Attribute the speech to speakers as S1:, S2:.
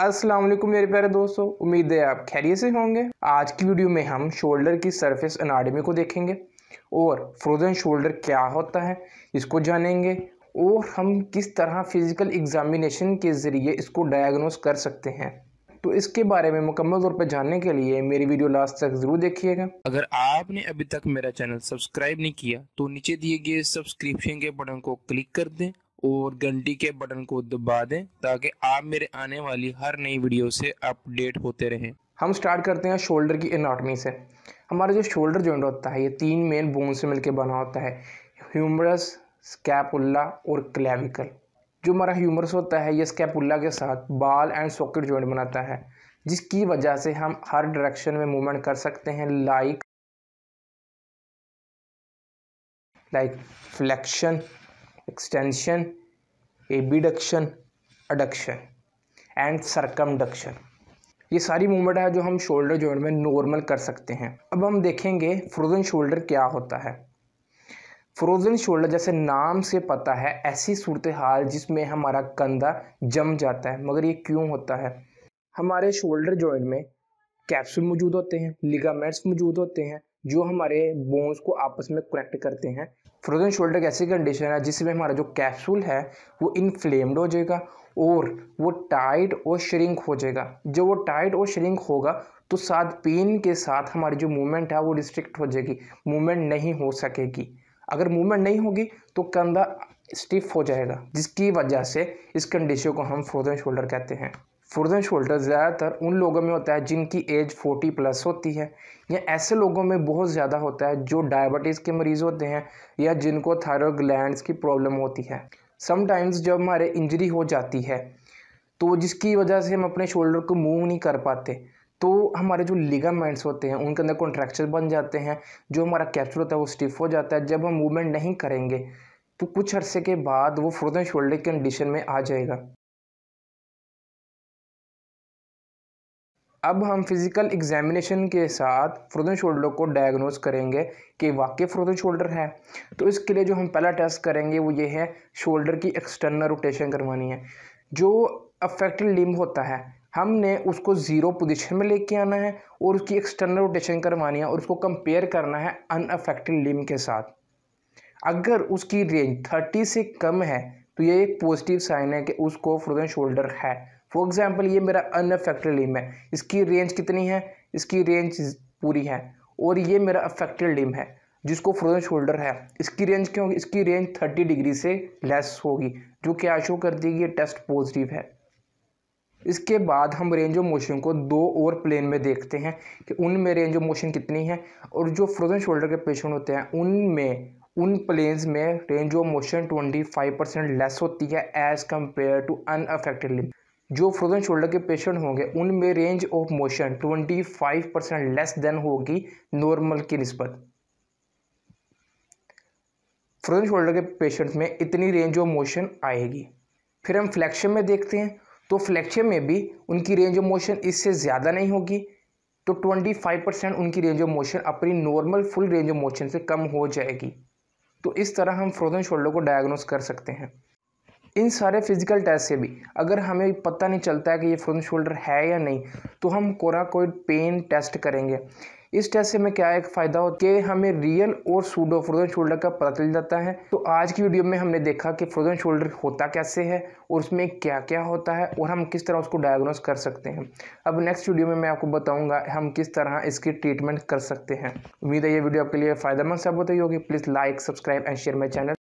S1: अस्सलाम वालेकुम मेरे प्यारे दोस्तों उम्मीद है आप खैरियत से होंगे आज की वीडियो में हम शोल्डर की सरफेस अनाडमी को देखेंगे और फ्रोज़न शोल्डर क्या होता है इसको जानेंगे और हम किस तरह फिज़िकल एग्ज़ामिनेशन के ज़रिए इसको डायग्नोस कर सकते हैं तो इसके बारे में मुकम्मल तौर पर जानने के लिए मेरी वीडियो लास्ट तक जरूर देखिएगा अगर आपने अभी तक मेरा चैनल सब्सक्राइब नहीं किया तो नीचे दिए गए सब्सक्रिप्शन के बटन को क्लिक कर दें और घंटी के बटन को दबा दें ताकि आप मेरे आने वाली हर नई वीडियो से अपडेट होते रहें हम स्टार्ट करते हैं शोल्डर की एनाटमी से हमारा जो शोल्डर जॉइंट होता है ये तीन मेन बोन से मिलकर बना होता है ह्यूमरस स्कैपुल्ला और क्लेविकल जो हमारा ह्यूमरस होता है ये स्कैपुल्ला के साथ बाल एंड सॉकेट जॉइंट बनाता है जिसकी वजह से हम हर डायरेक्शन में मूवमेंट कर सकते हैं like like flexion extension abduction adduction and circumduction ये सारी मूवमेंट है जो हम शोल्डर जॉइंट में नॉर्मल कर सकते हैं अब हम देखेंगे फ्रोज़न शोल्डर क्या होता है फ्रोज़न शोल्डर जैसे नाम से पता है ऐसी सूरत हाल जिसमें हमारा कंधा जम जाता है मगर ये क्यों होता है हमारे शोल्डर जॉइंट में कैप्सूल मौजूद होते हैं लिगामेंट्स मौजूद होते हैं जो हमारे बोन्स को आपस में कनेक्ट करते हैं फ्रोजन शोल्डर एक ऐसी कंडीशन है जिसमें हमारा जो कैप्सूल है वो इनफ्लेम्ड हो जाएगा और वो टाइट और श्रिंक हो जाएगा जब वो टाइट और श्रिंक होगा तो साथ पेन के साथ हमारी जो मूवमेंट है वो रिस्ट्रिक्ट हो जाएगी मूवमेंट नहीं हो सकेगी अगर मूवमेंट नहीं होगी तो कंधा स्टिफ हो जाएगा जिसकी वजह से इस कंडीशन को हम फ्रोजन शोल्डर कहते हैं फ्रोजन शोल्डर ज़्यादातर उन लोगों में होता है जिनकी एज 40 प्लस होती है या ऐसे लोगों में बहुत ज़्यादा होता है जो डायबिटीज़ के मरीज़ होते हैं या जिनको थायरॉयड ग्लैंड की प्रॉब्लम होती है समटाइम्स जब हमारे इंजरी हो जाती है तो जिसकी वजह से हम अपने शोल्डर को मूव नहीं कर पाते तो हमारे जो लिगामेंट्स होते हैं उनके अंदर कॉन्ट्रैक्चर बन जाते हैं जो हमारा कैप्चर होता है वो स्टिफ हो जाता है जब हम मूवमेंट नहीं करेंगे तो कुछ अरसे के बाद वो फ्रोजन शोल्डर की कंडीशन में आ जाएगा अब हम फिज़िकल एग्जामिनेशन के साथ फ्रोजन शोल्डर को डायग्नोज करेंगे कि वाकई फ्रोजन शोल्डर है तो इसके लिए जो हम पहला टेस्ट करेंगे वो ये है शोल्डर की एक्सटर्नल रोटेशन करवानी है जो अफेक्टेड लिम्ब होता है हमने उसको ज़ीरो पोजीशन में लेके आना है और उसकी एक्सटर्नल रोटेशन करवानी है और उसको कंपेयर करना है अनअफेक्टेड लिम्ब के साथ अगर उसकी रेंज थर्टी से कम है तो ये एक पॉजिटिव साइन है कि उसको फ्रोजन शोल्डर है फॉर एग्ज़ाम्पल ये मेरा अनअफेक्टेड लिम है इसकी रेंज कितनी है इसकी रेंज पूरी है और ये मेरा अफेक्टेड लिम है जिसको फ्रोजन शोल्डर है इसकी रेंज क्यों होगी इसकी रेंज थर्टी डिग्री से लेस होगी जो क्या शो कर देगी गई टेस्ट पॉजिटिव है इसके बाद हम रेंज ऑफ मोशन को दो और प्लेन में देखते हैं कि उनमें रेंज ऑफ मोशन कितनी है और जो फ्रोजन शोल्डर के पेशेंट होते हैं उनमें उन प्लेन्स में range of motion 25 percent less होती है as compare to unaffected limb जो फ्रोजन शोल्डर के पेशेंट होंगे उनमें range of motion 25 percent less than होगी नॉर्मल की नस्बत फ्रोजन शोल्डर के पेशेंट में इतनी रेंज ऑफ मोशन आएगी फिर हम फ्लैक्शन में देखते हैं तो फ्लैक्शन में भी उनकी रेंज ऑफ मोशन इससे ज़्यादा नहीं होगी तो 25 परसेंट उनकी रेंज ऑफ मोशन अपनी normal full range of motion से कम हो जाएगी तो इस तरह हम फ्रोजन शोल्डर को डायग्नोस कर सकते हैं इन सारे फिज़िकल टेस्ट से भी अगर हमें पता नहीं चलता है कि ये फ्रंट शोल्डर है या नहीं तो हम कोरा कोई पेन टेस्ट करेंगे इस टेस्ट से हमें क्या एक फ़ायदा हो कि हमें रियल और सूडो फ्रोजन शोल्डर का पता चल जाता है तो आज की वीडियो में हमने देखा कि फ्रोजन शोल्डर होता कैसे है और उसमें क्या क्या होता है और हम किस तरह उसको डायग्नोस कर सकते हैं अब नेक्स्ट वीडियो में मैं आपको बताऊंगा हम किस तरह इसकी ट्रीटमेंट कर सकते हैं उम्मीद है ये वीडियो आपके लिए फ़ायदेमंद साबित होगी please like subscribe and share my channel